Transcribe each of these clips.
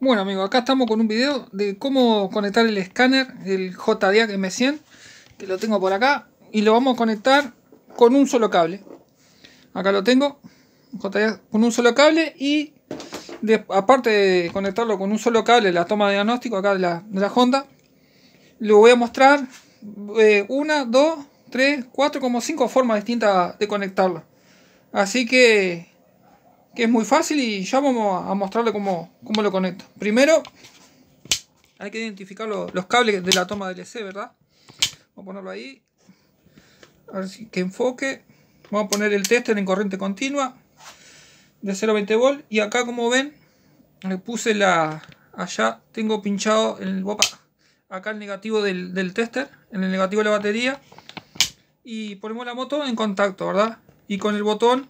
Bueno amigos, acá estamos con un video de cómo conectar el escáner, el JDAC M100, que lo tengo por acá, y lo vamos a conectar con un solo cable. Acá lo tengo, JDAC con un solo cable y aparte de conectarlo con un solo cable, la toma de diagnóstico acá de la, Honda, le voy a mostrar eh, una, dos, tres, cuatro, como cinco formas distintas de conectarlo. Así que que es muy fácil y ya vamos a mostrarle cómo, cómo lo conecto. Primero, hay que identificar los, cables de la toma lc e ¿verdad? Vamos a ponerlo ahí. A ver si que enfoque. Vamos a poner el tester en corriente continua de 0.20 volt. Y acá, como ven, le puse la... Allá tengo pinchado el... acá el negativo del, del tester, en el negativo de la batería. Y ponemos la moto en contacto, ¿verdad? Y con el botón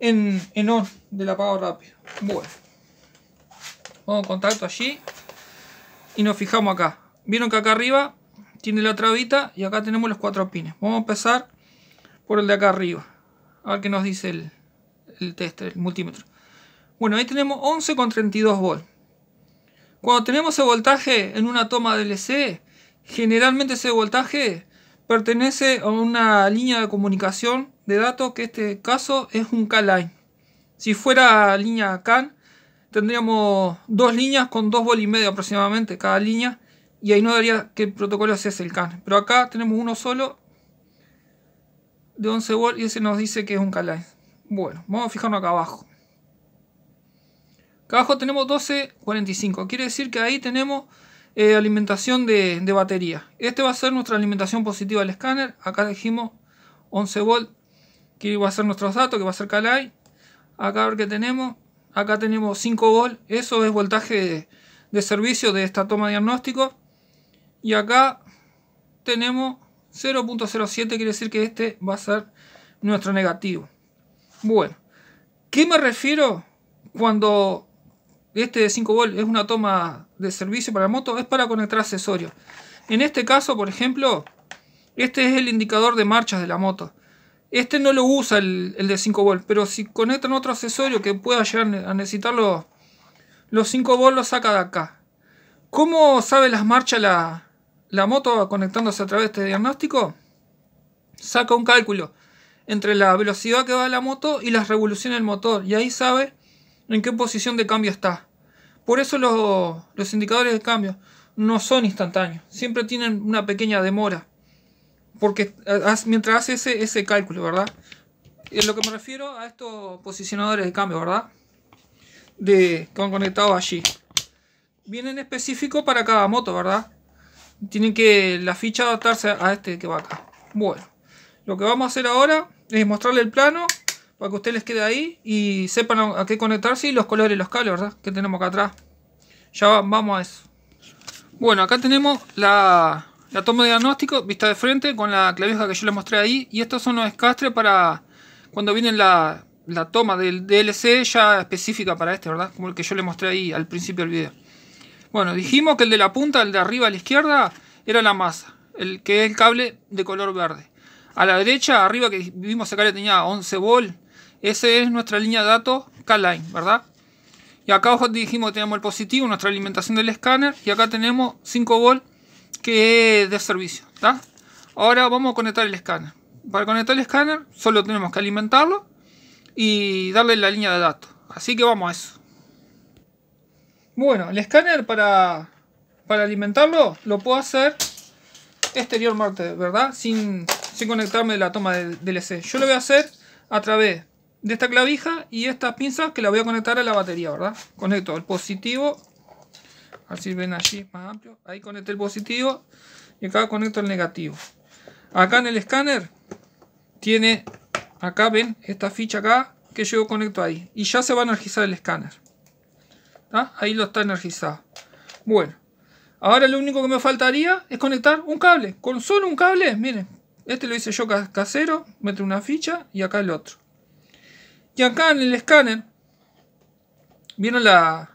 en, en on del apagado rápido. Bueno, vamos contacto allí y nos fijamos acá. Vieron que acá arriba tiene la trabita y acá tenemos los cuatro pines. Vamos a empezar por el de acá arriba. A ver qué nos dice el, el test, el multímetro. Bueno, ahí tenemos 11,32 v Cuando tenemos ese voltaje en una toma DLC, generalmente ese voltaje pertenece a una línea de comunicación de datos que este caso es un K-line. Si fuera línea CAN, tendríamos dos líneas con dos bol y medio aproximadamente cada línea. Y ahí no daría que el protocolo sea el CAN. Pero acá tenemos uno solo de 11 volt y ese nos dice que es un K-line. Bueno, vamos a fijarnos acá abajo. Acá abajo tenemos 1245. Quiere decir que ahí tenemos eh, alimentación de, batería. Este va a ser nuestra alimentación positiva del escáner. Acá dijimos 11 volt que va a ser nuestros datos, que va a ser Calai. Acá a ver qué tenemos. Acá tenemos 5 v Eso es voltaje de, servicio de esta toma de diagnóstico. Y acá tenemos 0.07. Quiere decir que este va a ser nuestro negativo. Bueno. ¿Qué me refiero cuando este de 5 v es una toma de servicio para la moto? Es para conectar accesorios. En este caso, por ejemplo, este es el indicador de marchas de la moto. Este no lo usa el, de 5 volts, pero si conectan otro accesorio que pueda llegar a necesitarlo, los 5 volts los saca de acá. ¿Cómo sabe las marchas la, la moto conectándose a través de este diagnóstico? Saca un cálculo entre la velocidad que va la moto y las revoluciones del motor, y ahí sabe en qué posición de cambio está. Por eso los, los indicadores de cambio no son instantáneos, siempre tienen una pequeña demora. Porque eh, mientras hace ese, cálculo, ¿verdad? En lo que me refiero a estos posicionadores de cambio, ¿verdad? De, que van conectados allí. Vienen específicos para cada moto, ¿verdad? Tienen que la ficha adaptarse a este que va acá. Bueno, lo que vamos a hacer ahora es mostrarle el plano para que ustedes les quede ahí y sepan a qué conectarse y los colores los cables, ¿verdad? Que tenemos acá atrás. Ya vamos a eso. Bueno, acá tenemos la, la toma de diagnóstico, vista de frente, con la clavija que yo les mostré ahí. Y estos son los escastres para cuando viene la, toma del DLC ya específica para este, ¿verdad? Como el que yo les mostré ahí al principio del video. Bueno, dijimos que el de la punta, el de arriba a la izquierda, era la masa. El que es el cable de color verde. A la derecha, arriba que vimos acá le tenía 11 volt. Esa es nuestra línea de datos K-Line, ¿verdad? Y acá abajo dijimos que tenemos el positivo, nuestra alimentación del escáner. Y acá tenemos 5 volts que de servicio. Ahora vamos a conectar el escáner. Para conectar el escáner solo tenemos que alimentarlo y darle la línea de datos. Así que vamos a eso. Bueno, el escáner para, para alimentarlo lo puedo hacer exteriormente, ¿verdad? Sin, sin conectarme la toma del DLC. E Yo lo voy a hacer a través de esta clavija y estas pinzas que la voy a conectar a la batería, ¿verdad? Conecto el positivo Así ven allí, más ¿ah? amplio. Ahí conecté el positivo y acá conecto el negativo. Acá en el escáner tiene, acá ven, esta ficha acá que yo conecto ahí. Y ya se va a energizar el escáner. ¿ah? Ahí lo está energizado. Bueno, ahora lo único que me faltaría es conectar un cable. Con solo un cable, miren, este lo hice yo casero, meto una ficha y acá el otro. Y acá en el escáner, ¿vieron la,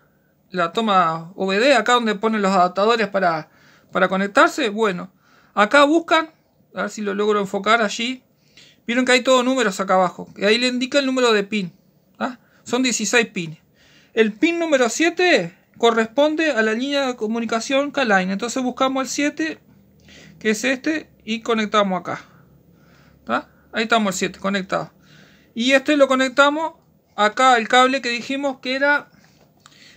la toma OBD, acá donde ponen los adaptadores para, para conectarse, bueno, acá buscan, a ver si lo logro enfocar allí, vieron que hay todos números acá abajo, y ahí le indica el número de pin, ¿ah? son 16 pines. El pin número 7 corresponde a la línea de comunicación K-Line, entonces buscamos el 7, que es este, y conectamos acá. Ahí estamos el 7, conectado. Y este lo conectamos acá, el cable que dijimos que era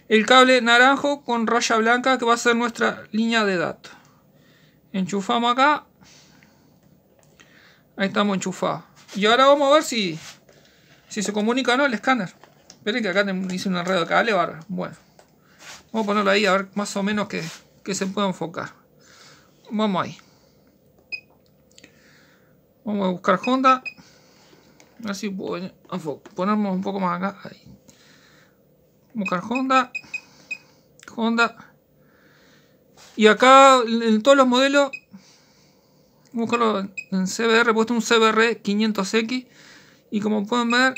el cable naranjo con raya blanca que va a ser nuestra línea de datos. Enchufamos acá. Ahí estamos enchufados. Y ahora vamos a ver si, si se comunica o no el escáner. Esperen que acá hice una red de cable, barra. Bueno, vamos a ponerlo ahí a ver más o menos que, se pueda enfocar. Vamos ahí. Vamos a buscar Honda. Así, ver si Ponemos un poco más acá buscar Honda. Honda. Y acá en todos los modelos, buscarlo en CBR, he puesto un CBR 500X y como pueden ver,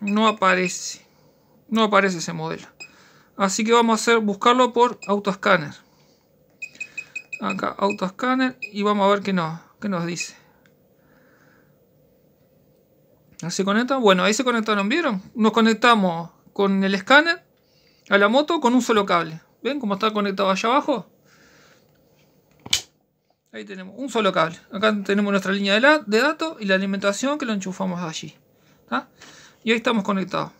no aparece. No aparece ese modelo. Así que vamos a hacer buscarlo por autoscanner. Acá autoscanner y vamos a ver qué nos, qué nos dice. ¿Se conectan? Bueno, ahí se conectaron, ¿vieron? Nos conectamos con el escáner a la moto con un solo cable. ¿Ven cómo está conectado allá abajo? Ahí tenemos un solo cable. Acá tenemos nuestra línea de, datos y la alimentación que lo enchufamos allí. Y ahí estamos conectados.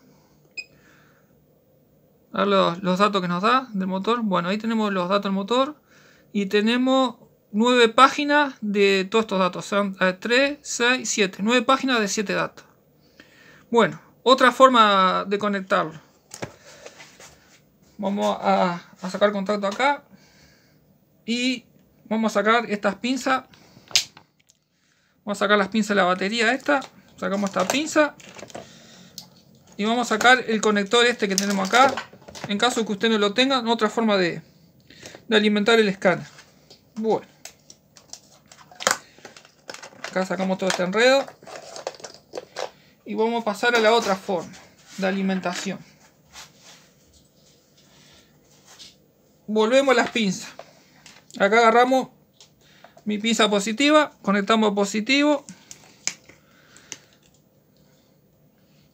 A ver los, datos que nos da del motor. Bueno, ahí tenemos los datos del motor. Y tenemos nueve páginas de todos estos datos. Son 3, 6, 7. 9 páginas de 7 datos. Bueno, otra forma de conectarlo. Vamos a, sacar contacto acá. Y vamos a sacar estas pinzas. Vamos a sacar las pinzas de la batería esta. Sacamos esta pinza. Y vamos a sacar el conector este que tenemos acá. En caso que usted no lo tenga, otra forma de, de alimentar el escáner. Bueno. Acá sacamos todo este enredo. Y vamos a pasar a la otra forma de alimentación. Volvemos a las pinzas. Acá agarramos mi pinza positiva, conectamos positivo.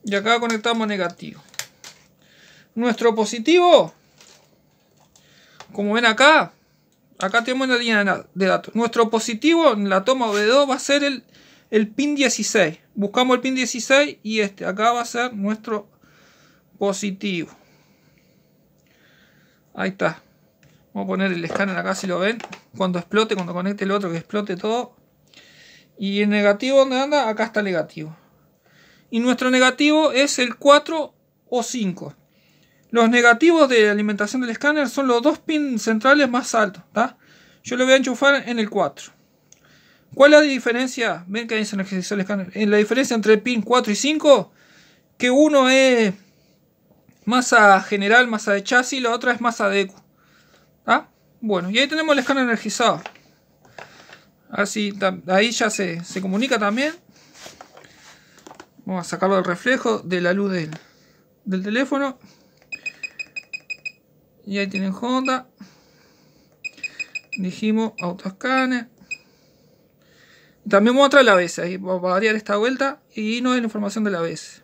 Y acá conectamos negativo. Nuestro positivo, como ven acá, acá tenemos una línea de datos. Nuestro positivo en la toma de 2 va a ser el el pin 16. Buscamos el pin 16 y este acá va a ser nuestro positivo. Ahí está. Vamos a poner el escáner acá si lo ven. Cuando explote, cuando conecte el otro, que explote todo. Y el negativo, ¿dónde anda? Acá está el negativo. Y nuestro negativo es el 4 o 5. Los negativos de alimentación del escáner son los dos pins centrales más altos. Yo lo voy a enchufar en el 4. ¿Cuál es la diferencia? Ven que dicen el escáner. En eh, la diferencia entre pin 4 y 5, que uno es masa general, masa de chasis, y la otra es masa de ¿Ah? Bueno, y ahí tenemos el escáner energizado. Así, ahí ya se, comunica también. Vamos a sacarlo del reflejo de la luz del, teléfono. Y ahí tienen Honda. Dijimos autoscanner. También muestra la vez ahí, va a variar esta vuelta y no es la información de la vez.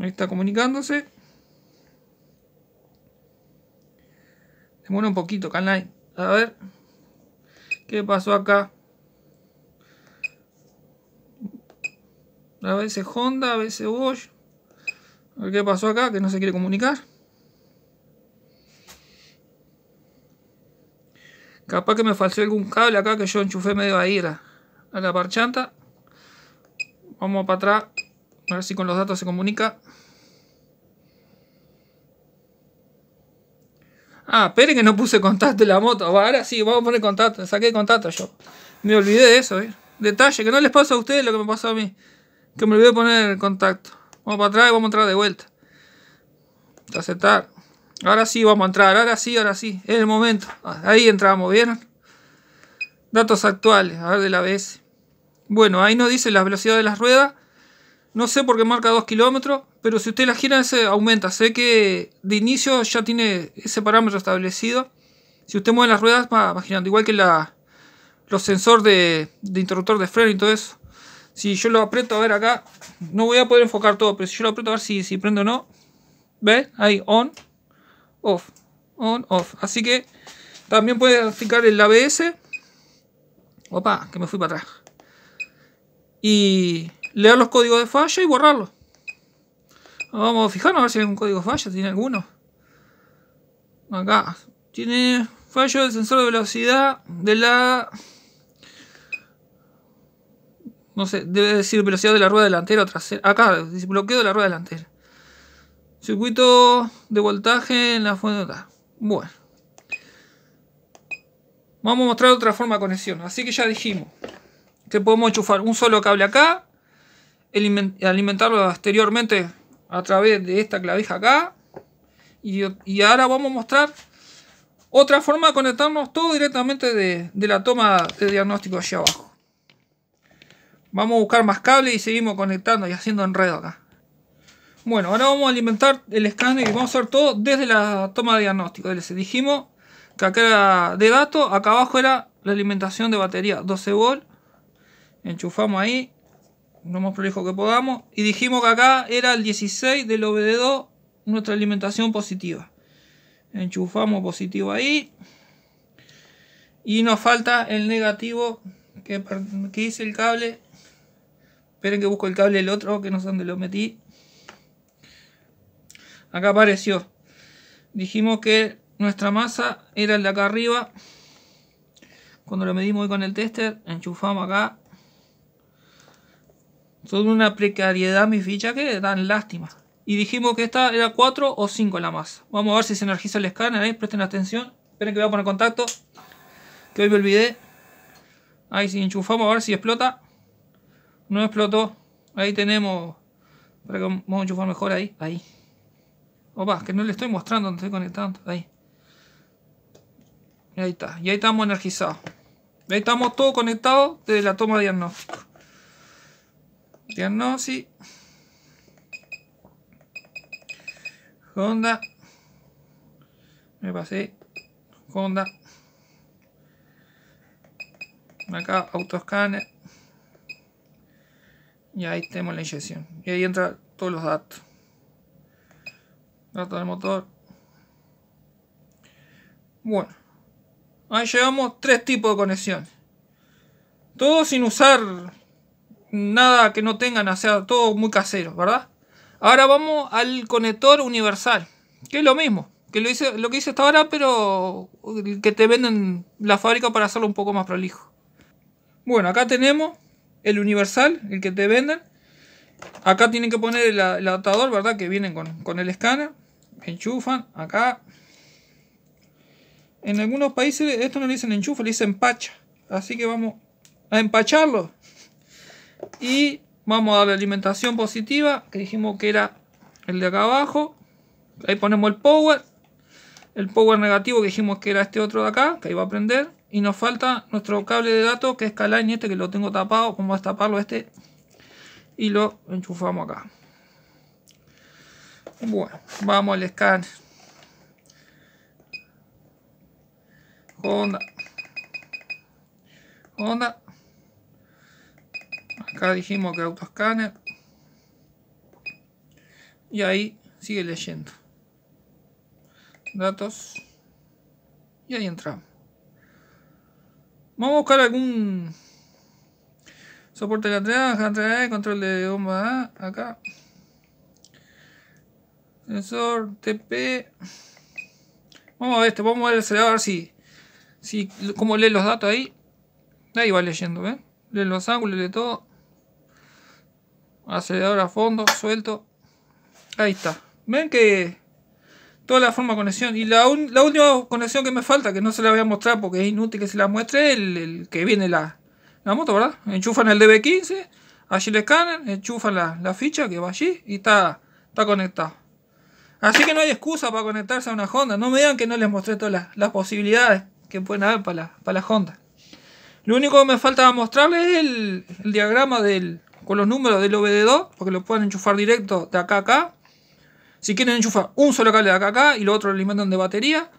Ahí está comunicándose. Demora un poquito, canal. A ver. ¿Qué pasó acá? A veces Honda, a veces Bosch. A ver qué pasó acá, que no se quiere comunicar. Capaz que me falció algún cable acá que yo enchufé medio ahí a, a la parchanta. Vamos para atrás. A ver si con los datos se comunica. Ah, esperen que no puse contacto en la moto. Ahora sí, vamos a poner contacto. Saqué contacto yo. Me olvidé de eso, ¿eh? Detalle, que no les pasa a ustedes lo que me pasó a mí. Que me olvidé de poner contacto. Vamos para atrás y vamos a entrar de vuelta. Aceptar. Ahora sí vamos a entrar, ahora sí, ahora sí, es el momento. Ahí entramos, ¿vieron? Datos actuales, a ver de la ABS. Bueno, ahí nos dice la velocidad de las ruedas. No sé por qué marca 2 kilómetros, pero si usted la gira, se aumenta. Sé que de inicio ya tiene ese parámetro establecido. Si usted mueve las ruedas, va, Igual que la, los sensores de, interruptor de freno y todo eso. Si yo lo aprieto a ver acá, no voy a poder enfocar todo, pero si yo lo aprieto a ver si, si o no. ¿Ve? Ahí, on off, on, off. Así que también puede aplicar el ABS. Opa, que me fui para atrás. Y leer los códigos de falla y borrarlos. Vamos a fijarnos a ver si hay algún código falla, tiene alguno. Acá, tiene fallo del sensor de velocidad de la... No sé, debe decir velocidad de la rueda delantera o trasera. Acá, dice bloqueo de la rueda delantera. Circuito de voltaje en la fuente. Bueno. Vamos a mostrar otra forma de conexión. Así que ya dijimos que podemos enchufar un solo cable acá. alimentarlo exteriormente a través de esta clavija acá. Y, ahora vamos a mostrar otra forma de conectarnos todo directamente de, de la toma de diagnóstico allá abajo. Vamos a buscar más cables y seguimos conectando y haciendo enredo acá. Bueno, ahora vamos a alimentar el escáner y vamos a hacer todo desde la toma de diagnóstico. Les dijimos que acá era de datos, acá abajo era la alimentación de batería 12 volt. Enchufamos ahí, lo más prolijo que podamos. Y dijimos que acá era el 16 del OBD2, nuestra alimentación positiva. Enchufamos positivo ahí. Y nos falta el negativo que, que hice el cable. Esperen que busco el cable el otro que no sé dónde lo metí acá apareció. Dijimos que nuestra masa era la de acá arriba. Cuando lo medimos hoy con el tester, enchufamos acá. Son una precariedad mis fichas que dan lástima. Y dijimos que esta era 4 o 5 la masa. Vamos a ver si se energiza el escáner ahí, ¿eh? presten atención. Esperen que voy a poner contacto. Que hoy me olvidé. Ahí si enchufamos a ver si explota. No explotó. Ahí tenemos. Para vamos a enchufar mejor ahí. Ahí. Opa, que no le estoy mostrando, no estoy conectando. Ahí. Ahí está. Y ahí estamos energizados. Ahí estamos todos conectados desde la toma de diagnóstico. Diagnóstico. Honda. Me pasé. Honda. Acá, autoscanner. Y ahí tenemos la inyección. Y ahí entran todos los datos del motor. Bueno. Ahí llevamos tres tipos de conexiones. Todo sin usar nada que no tengan, o sea, todo muy casero, ¿verdad? Ahora vamos al conector universal, que es lo mismo, que lo, hice, lo que hice hasta ahora, pero que te venden la fábrica para hacerlo un poco más prolijo. Bueno, acá tenemos el universal, el que te venden. Acá tienen que poner el, adaptador, ¿verdad? Que vienen con, con el escáner enchufan acá. En algunos países esto no le dicen enchufa, le dicen pacha. Así que vamos a empacharlo. Y vamos a darle alimentación positiva, que dijimos que era el de acá abajo. Ahí ponemos el power. El power negativo que dijimos que era este otro de acá, que ahí va a prender. Y nos falta nuestro cable de datos, que es y este que lo tengo tapado. Vamos a taparlo este. Y lo enchufamos acá. Bueno, vamos al escáner Honda. Honda. Acá dijimos que auto Scanner. Y ahí sigue leyendo. Datos. Y ahí entramos. Vamos a buscar algún soporte de entrada, control de bomba acá. Sensor TP. Vamos a ver este, vamos a ver el acelerador si, si como lee los datos ahí. Ahí va leyendo, ¿ven? Lee los ángulos, de todo. Acelerador a fondo, suelto. Ahí está. Ven que toda la forma de conexión. Y la, última conexión que me falta, que no se la voy a mostrar porque es inútil que se la muestre, el, el que viene la, la moto, ¿verdad? Enchufan el DB15, allí le escanean, enchufan la, la, ficha que va allí y está, está conectado. Así que no hay excusa para conectarse a una Honda. No me digan que no les mostré todas las, posibilidades que pueden haber para la, Honda. Lo único que me falta mostrarles es el, diagrama del, con los números del OBD2, porque lo pueden enchufar directo de acá a acá. Si quieren enchufar un solo cable de acá acá y lo otro lo alimentan de batería.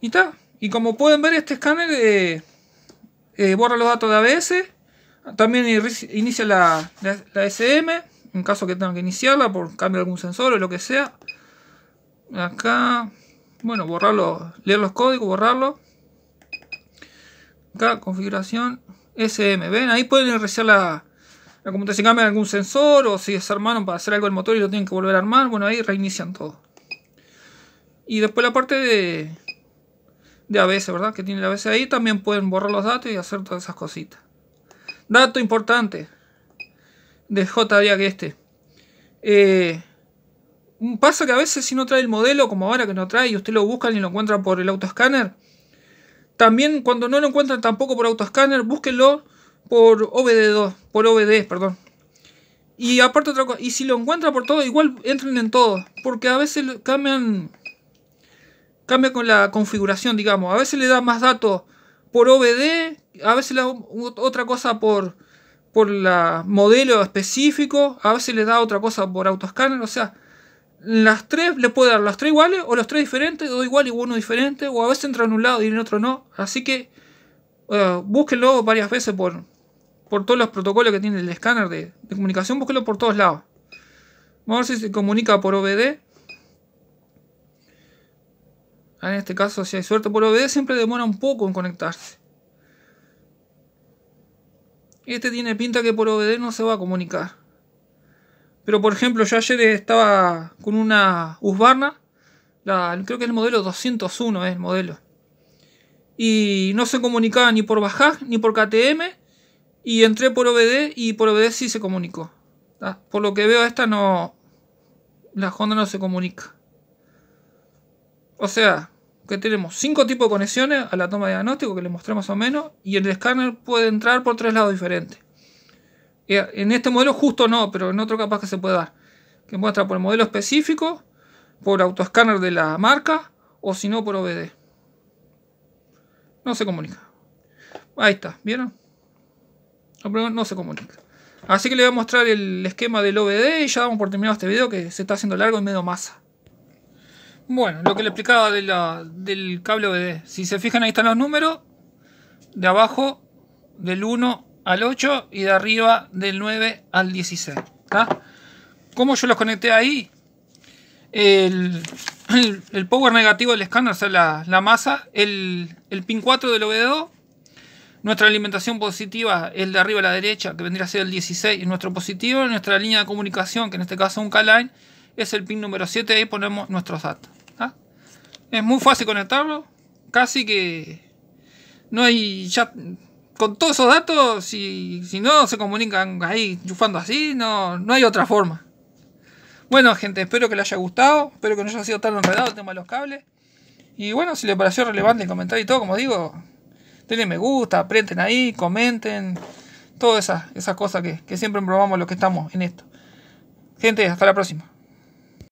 Y está. Y como pueden ver, este escáner eh, eh, borra los datos de ABS. También inicia la, la, SM, en caso que tengan que iniciarla por cambio de algún sensor o lo que sea acá, bueno, borrarlo, leer los códigos, borrarlo. Acá, configuración, SM, ven, ahí pueden reiniciar la, la si cambian algún sensor o si desarmaron para hacer algo el motor y lo tienen que volver a armar, bueno, ahí reinician todo. Y después la parte de, de ABS, ¿verdad? Que tiene la ABS ahí, también pueden borrar los datos y hacer todas esas cositas. Dato importante de que este. Eh, Pasa que a veces si no trae el modelo, como ahora que no trae, y usted lo busca y lo encuentra por el autoscanner, También cuando no lo encuentran tampoco por autoscanner búsquenlo por OBD2, por OBD, perdón. Y aparte otra cosa, y si lo encuentra por todo, igual entren en todo, porque a veces cambian cambia con la configuración, digamos. A veces le da más datos por OBD, a veces le da otra cosa por por modelo específico, a veces le da otra cosa por autoscanner, o sea, las tres le puede dar las tres iguales o los tres diferentes, dos igual y uno diferente, o a veces entra en un lado y en el otro no. Así que eh, Búsquelo varias veces por, por todos los protocolos que tiene el escáner de, comunicación, búsquenlo por todos lados. Vamos a ver si se comunica por OBD. En este caso, si hay suerte por OBD, siempre demora un poco en conectarse. Este tiene pinta que por OBD no se va a comunicar. Pero por ejemplo, yo ayer estaba con una Husqvarna, creo que es el modelo 201, es el modelo. Y no se comunicaba ni por Bajaj ni por KTM. Y entré por OBD y por OBD sí se comunicó. Ah, por lo que veo, esta no. La Honda no se comunica. O sea, que tenemos cinco tipos de conexiones a la toma de diagnóstico que le mostré más o menos. Y el escáner puede entrar por tres lados diferentes. En este modelo justo no, pero en otro capaz que se puede dar. Que muestra por el modelo específico, por autoescáner de la marca o si no por OBD. No se comunica. Ahí está, ¿vieron? No se comunica. Así que le voy a mostrar el esquema del OBD y ya damos por terminado este video que se está haciendo largo y medio masa. Bueno, lo que le explicaba de del cable OBD. Si se fijan ahí están los números. De abajo, del 1 al 8 y de arriba del 9 al 16. Como ¿Cómo yo los conecté ahí? El, power negativo del escáner, o sea, la, masa, el, pin 4 del OBD2, nuestra alimentación positiva, el de arriba a la derecha, que vendría a ser el 16, nuestro positivo, nuestra línea de comunicación, que en este caso es un K-Line, es el pin número 7, ahí ponemos nuestros datos. Es muy fácil conectarlo, casi que no hay... ya con todos esos datos, si, no se comunican ahí chufando así, no, no hay otra forma. Bueno, gente, espero que les haya gustado. Espero que no haya sido tan enredado el tema de los cables. Y bueno, si les pareció relevante el comentario y todo, como digo, denle me gusta, aprieten ahí, comenten. Todas esas, cosas que, que siempre probamos los que estamos en esto. Gente, hasta la próxima.